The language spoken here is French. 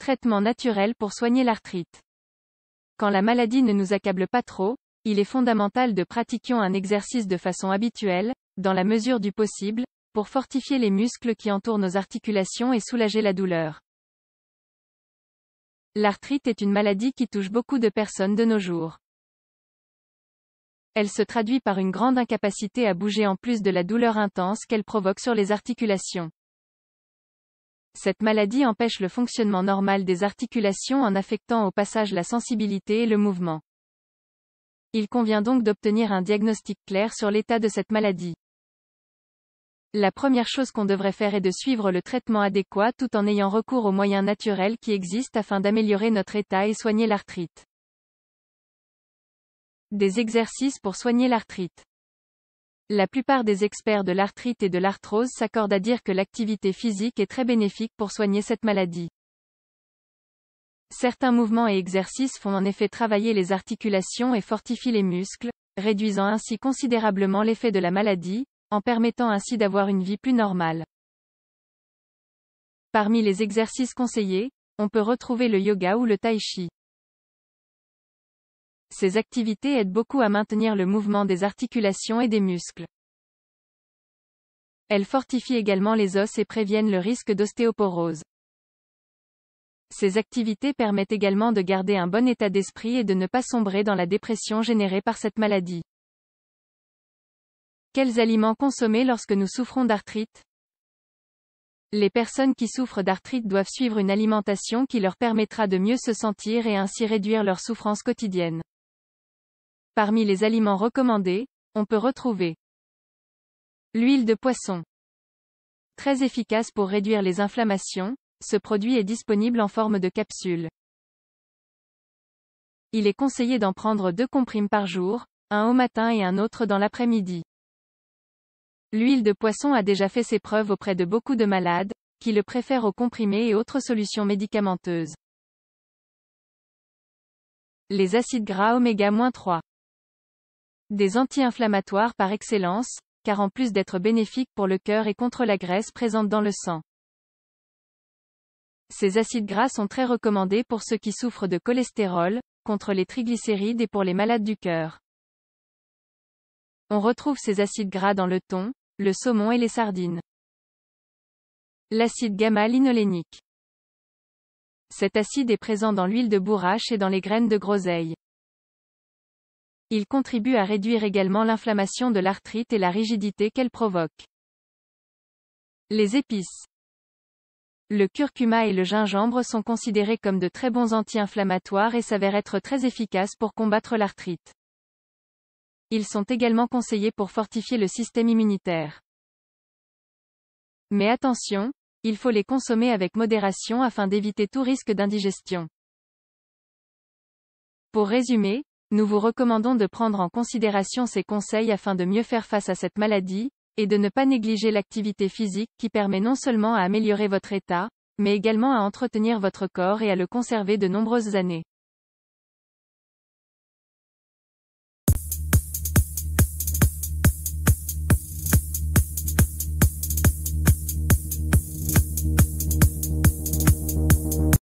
Traitement naturel pour soigner l'arthrite. Quand la maladie ne nous accable pas trop, il est fondamental de pratiquer un exercice de façon habituelle, dans la mesure du possible, pour fortifier les muscles qui entourent nos articulations et soulager la douleur. L'arthrite est une maladie qui touche beaucoup de personnes de nos jours. Elle se traduit par une grande incapacité à bouger en plus de la douleur intense qu'elle provoque sur les articulations cette maladie empêche le fonctionnement normal des articulations en affectant au passage la sensibilité et le mouvement. Il convient donc d'obtenir un diagnostic clair sur l'état de cette maladie. La première chose qu'on devrait faire est de suivre le traitement adéquat tout en ayant recours aux moyens naturels qui existent afin d'améliorer notre état et soigner l'arthrite. Des exercices pour soigner l'arthrite. La plupart des experts de l'arthrite et de l'arthrose s'accordent à dire que l'activité physique est très bénéfique pour soigner cette maladie. Certains mouvements et exercices font en effet travailler les articulations et fortifient les muscles, réduisant ainsi considérablement l'effet de la maladie, en permettant ainsi d'avoir une vie plus normale. Parmi les exercices conseillés, on peut retrouver le yoga ou le tai chi ces activités aident beaucoup à maintenir le mouvement des articulations et des muscles. Elles fortifient également les os et préviennent le risque d'ostéoporose. Ces activités permettent également de garder un bon état d'esprit et de ne pas sombrer dans la dépression générée par cette maladie. Quels aliments consommer lorsque nous souffrons d'arthrite Les personnes qui souffrent d'arthrite doivent suivre une alimentation qui leur permettra de mieux se sentir et ainsi réduire leur souffrance quotidienne. Parmi les aliments recommandés, on peut retrouver l'huile de poisson. Très efficace pour réduire les inflammations, ce produit est disponible en forme de capsule. Il est conseillé d'en prendre deux comprimes par jour, un au matin et un autre dans l'après-midi. L'huile de poisson a déjà fait ses preuves auprès de beaucoup de malades, qui le préfèrent aux comprimés et autres solutions médicamenteuses. Les acides gras oméga-3 des anti-inflammatoires par excellence, car en plus d'être bénéfiques pour le cœur et contre la graisse présente dans le sang. Ces acides gras sont très recommandés pour ceux qui souffrent de cholestérol, contre les triglycérides et pour les malades du cœur. On retrouve ces acides gras dans le thon, le saumon et les sardines. L'acide gamma-linolénique. Cet acide est présent dans l'huile de bourrache et dans les graines de groseille. Il contribue à réduire également l'inflammation de l'arthrite et la rigidité qu'elle provoque. Les épices. Le curcuma et le gingembre sont considérés comme de très bons anti-inflammatoires et s'avèrent être très efficaces pour combattre l'arthrite. Ils sont également conseillés pour fortifier le système immunitaire. Mais attention, il faut les consommer avec modération afin d'éviter tout risque d'indigestion. Pour résumer, nous vous recommandons de prendre en considération ces conseils afin de mieux faire face à cette maladie, et de ne pas négliger l'activité physique qui permet non seulement à améliorer votre état, mais également à entretenir votre corps et à le conserver de nombreuses années.